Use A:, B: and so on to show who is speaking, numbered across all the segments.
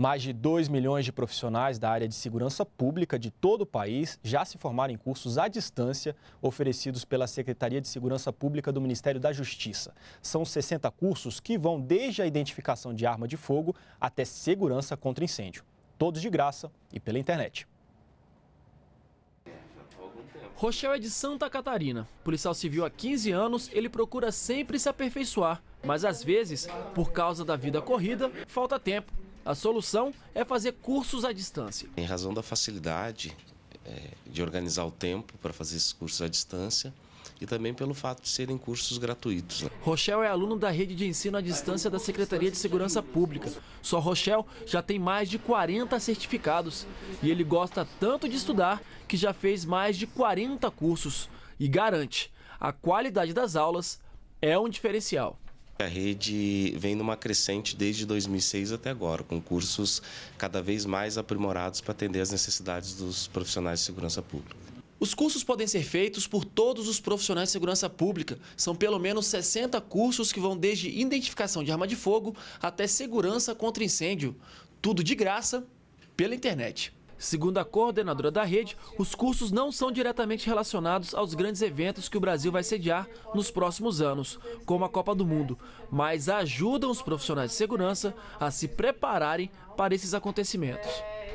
A: Mais de 2 milhões de profissionais da área de segurança pública de todo o país já se formaram em cursos à distância oferecidos pela Secretaria de Segurança Pública do Ministério da Justiça. São 60 cursos que vão desde a identificação de arma de fogo até segurança contra incêndio. Todos de graça e pela internet.
B: Rochel é de Santa Catarina. Policial civil há 15 anos, ele procura sempre se aperfeiçoar, mas às vezes, por causa da vida corrida, falta tempo a solução é fazer cursos à distância.
C: Em razão da facilidade é, de organizar o tempo para fazer esses cursos à distância, e também pelo fato de serem cursos gratuitos. Né?
B: Rochel é aluno da rede de ensino à distância da Secretaria de Segurança Pública. Só Rochel já tem mais de 40 certificados e ele gosta tanto de estudar que já fez mais de 40 cursos e garante a qualidade das aulas é
C: um diferencial. A rede vem numa crescente desde 2006 até agora, com cursos cada vez mais aprimorados para atender às necessidades dos profissionais de segurança pública.
B: Os cursos podem ser feitos por todos os profissionais de segurança pública. São pelo menos 60 cursos que vão desde identificação de arma de fogo até segurança contra incêndio. Tudo de graça pela internet. Segundo a coordenadora da rede, os cursos não são diretamente relacionados aos grandes eventos que o Brasil vai sediar nos próximos anos, como a Copa do Mundo, mas ajudam os profissionais de segurança a se prepararem para esses acontecimentos.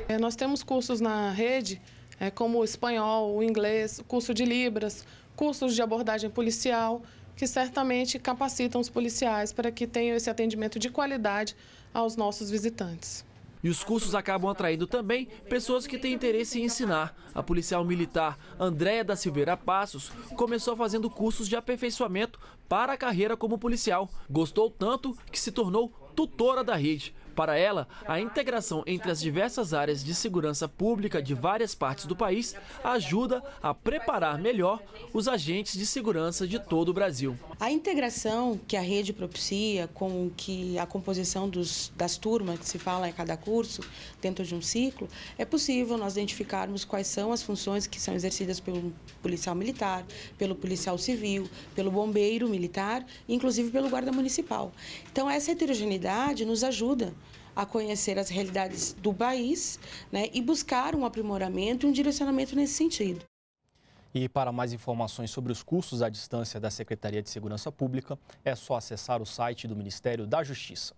D: É, nós temos cursos na rede, é, como o espanhol, o inglês, curso de Libras, cursos de abordagem policial, que certamente capacitam os policiais para que tenham esse atendimento de qualidade aos nossos visitantes.
B: E os cursos acabam atraindo também pessoas que têm interesse em ensinar. A policial militar Andréa da Silveira Passos começou fazendo cursos de aperfeiçoamento para a carreira como policial. Gostou tanto que se tornou tutora da rede. Para ela, a integração entre as diversas áreas de segurança pública de várias partes do país ajuda a preparar melhor os agentes de segurança de todo o Brasil.
E: A integração que a rede propicia com que a composição dos, das turmas que se fala em cada curso, dentro de um ciclo, é possível nós identificarmos quais são as funções que são exercidas pelo policial militar, pelo policial civil, pelo bombeiro militar, inclusive pelo guarda municipal. Então, essa heterogeneidade nos ajuda a conhecer as realidades do país né, e buscar um aprimoramento e um direcionamento nesse sentido.
A: E para mais informações sobre os cursos à distância da Secretaria de Segurança Pública, é só acessar o site do Ministério da Justiça.